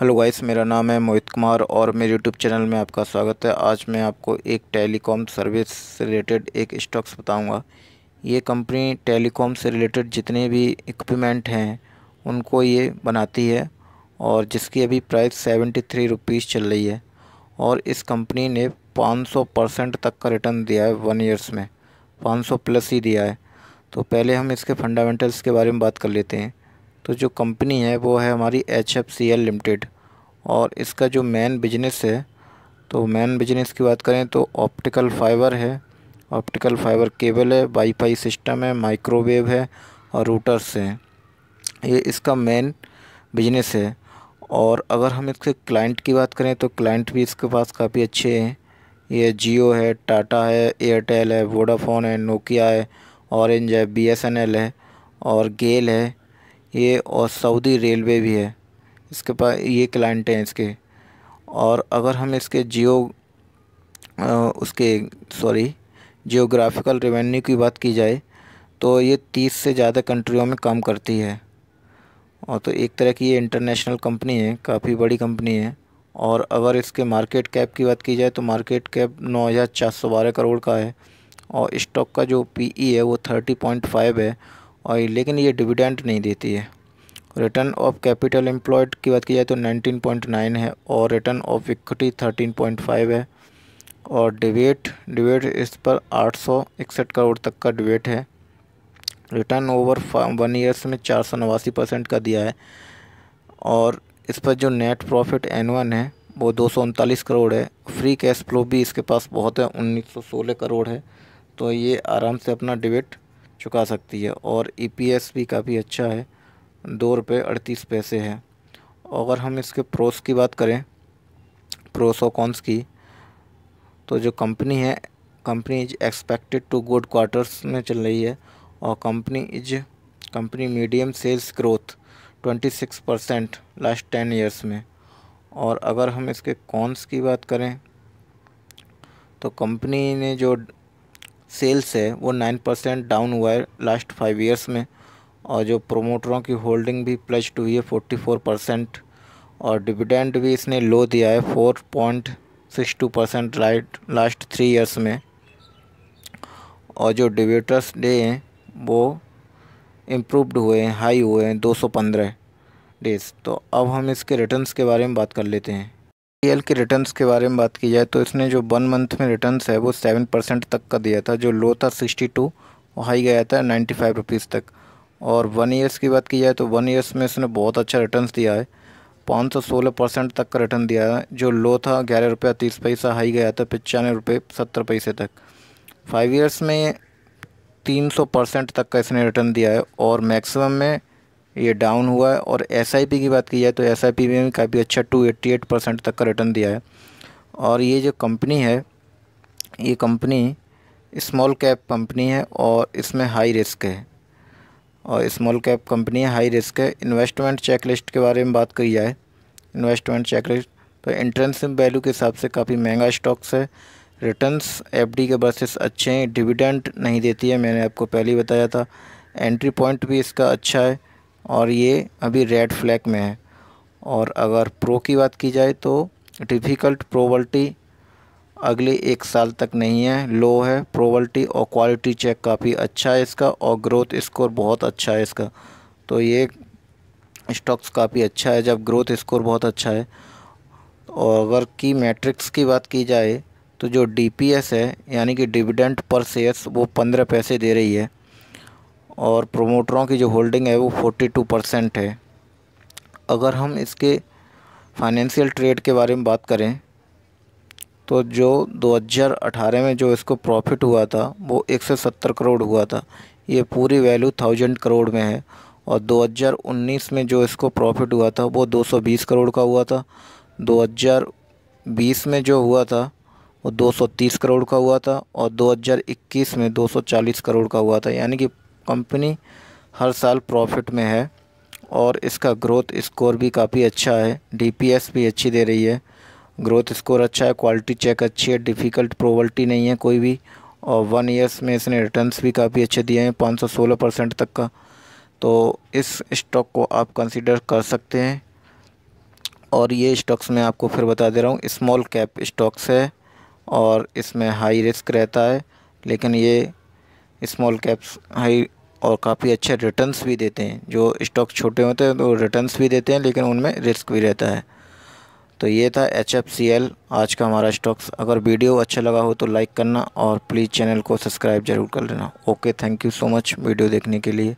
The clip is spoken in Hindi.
हेलो गाइस मेरा नाम है मोहित कुमार और मेरे यूट्यूब चैनल में आपका स्वागत है आज मैं आपको एक टेलीकॉम सर्विस से रिलेटेड एक स्टॉक्स बताऊंगा ये कंपनी टेलीकॉम से रिलेटेड जितने भी इक्विपमेंट हैं उनको ये बनाती है और जिसकी अभी प्राइस सेवेंटी थ्री रुपीज़ चल रही है और इस कंपनी ने पाँच सौ परसेंट तक का रिटर्न दिया है वन ईयर्स में पाँच सौ प्लस ही दिया है तो पहले हम इसके फंडामेंटल्स के बारे में बात कर लेते हैं तो जो कंपनी है वो है हमारी H F C L limited और इसका जो मेन बिजनेस है तो मेन बिजनेस की बात करें तो ऑप्टिकल फाइबर है ऑप्टिकल फाइबर केबल है वाईफाई सिस्टम है माइक्रोवेव है और रूटर्स हैं ये इसका मेन बिजनेस है और अगर हम इसके क्लाइंट की बात करें तो क्लाइंट भी इसके पास काफ़ी अच्छे हैं ये जियो है टाटा है एयरटेल है वोडाफोन है नोकिया है ऑरेंज है बी है और गेल है ये और सऊदी रेलवे भी है इसके पास ये क्लाइंट हैं इसके और अगर हम इसके जियो उसके सॉरी जियोग्राफिकल रेवेन्यू की बात की जाए तो ये तीस से ज़्यादा कंट्रियों में काम करती है और तो एक तरह की ये इंटरनेशनल कंपनी है काफ़ी बड़ी कंपनी है और अगर इसके मार्केट कैप की बात की जाए तो मार्केट कैप नौ हज़ार चार सौ बारह करोड़ का है और स्टॉक का जो पीई e है वो थर्टी पॉइंट फाइव है और लेकिन ये डिविडेंट नहीं देती है रिटर्न ऑफ कैपिटल एम्प्लॉयड की बात की जाए तो 19.9 है और रिटर्न ऑफ इक्विटी 13.5 है और डिबेट डिबेट इस पर आठ करोड़ तक का डिबेट है रिटर्न ओवर वन ईयर्स में चार सौ नवासी परसेंट का दिया है और इस पर जो नेट प्रॉफिट एनुअन है वो दो सौ उनतालीस करोड़ है फ्री कैश फ्लो भी इसके पास बहुत है उन्नीस सौ सोलह करोड़ है तो ये आराम से अपना डिबेट चुका सकती है और ई e भी काफ़ी अच्छा है दो रुपये अड़तीस पैसे है अगर हम इसके प्रोस की बात करें प्रोस और कॉन्स की तो जो कंपनी है company is expected to good quarters में चल रही है और company is company medium sales growth 26 percent last ten years में और अगर हम इसके कॉन्स की बात करें तो कंपनी ने जो सेल्स है वो नाइन परसेंट डाउन हुआ है लास्ट फाइव ईयर्स में और जो प्रोमोटरों की होल्डिंग भी प्लस टू हुई है फोर्टी फोर परसेंट और डिविडेंड भी इसने लो दिया है four point six two percent लाइट लास्ट थ्री ईयर्स में और जो डिविटर्स डे हैं वो इम्प्रूवड हुए हैं हाई हुए हैं दो सौ पंद्रह डेज तो अब हम इसके रिटर्न्स के बारे में बात कर लेते हैं एल के रिटर्न्स के बारे में बात की जाए तो इसने जो वन मंथ में रिटर्न्स है वो सेवन परसेंट तक का दिया था जो लो था सिक्सटी टू वो हाई गया था नाइन्टी फाइव रुपीज़ तक और वन ईयर्स की बात की जाए तो वन ईयर्स में इसने बहुत अच्छा रिटर्न्स दिया है पाँच सौ सोलह परसेंट तक का रिटर्न दिया है जो लो था ग्यारह रुपया तीस पैसा हाई गया था पचानवे रुपये सत्तर पैसे तक फाइव ईयर्स में तीन सौ परसेंट तक का इसने रिटर्न दिया है और मैक्सिमम में ये डाउन हुआ है और एस की बात की जाए तो एस आई में भी काफ़ी अच्छा टू एट्टी एट परसेंट तक का रिटर्न दिया है और ये जो कंपनी है ये कंपनी स्मॉल कैप कंपनी है और इसमें हाई रिस्क है और स्मॉल कैप कंपनी है हाई रिस्क है इन्वेस्टमेंट चेक लिस्ट के बारे में बात की जाए इन्वेस्टमेंट चेक लिस्ट तो एंट्रेंस वैल्यू के हिसाब से काफ़ी महंगा स्टॉक्स है रिटर्न्स एफडी के बसेस अच्छे हैं डिविडेंड नहीं देती है मैंने आपको पहले ही बताया था एंट्री पॉइंट भी इसका अच्छा है और ये अभी रेड फ्लैग में है और अगर प्रो की बात की जाए तो डिफ़िकल्ट प्रोबल्टी अगले एक साल तक नहीं है लो है प्रोबल्टी और क्वालिटी चेक काफ़ी अच्छा है इसका और ग्रोथ स्कोर बहुत अच्छा है इसका तो ये स्टॉक्स काफ़ी अच्छा है जब ग्रोथ स्कोर बहुत अच्छा है और अगर की मैट्रिक्स की बात की जाए तो जो डीपीएस है यानी कि डिविडेंड पर शेयर्स वो पंद्रह पैसे दे रही है और प्रोमोटरों की जो होल्डिंग है वो फोर्टी टू परसेंट है अगर हम इसके फाइनेंशियल ट्रेड के बारे में बात करें तो जो 2018 में जो इसको प्रॉफिट हुआ था वो 170 करोड़ हुआ था ये पूरी वैल्यू थाउजेंड करोड़ में है और 2019 में जो इसको प्रॉफिट हुआ था वो 220 करोड़ का हुआ था 2020 में जो हुआ था वो 230 करोड़ का हुआ था और 2021 में 240 करोड़ का हुआ था यानी कि कंपनी हर साल प्रॉफिट में है और इसका ग्रोथ स्कोर भी काफ़ी अच्छा है डीपीएस भी अच्छी दे रही है ग्रोथ स्कोर अच्छा है क्वालिटी चेक अच्छी है डिफ़िकल्ट प्रोवल्टी नहीं है कोई भी और वन ईयर्स में इसने रिटर्न्स भी काफ़ी अच्छे दिए हैं सोलह परसेंट तक का तो इस स्टॉक को आप कंसिडर कर सकते हैं और ये स्टॉक्स मैं आपको फिर बता दे रहा हूँ स्मॉल कैप स्टॉक्स है और इसमें हाई रिस्क रहता है लेकिन ये स्मॉल कैप्स हाई और काफ़ी अच्छे रिटर्न्स भी देते हैं जो स्टॉक छोटे होते हैं तो रिटर्न्स भी देते हैं लेकिन उनमें रिस्क भी रहता है तो ये था एच आज का हमारा स्टॉक्स अगर वीडियो अच्छा लगा हो तो लाइक करना और प्लीज़ चैनल को सब्सक्राइब जरूर कर लेना okay thank you so much video देखने के लिए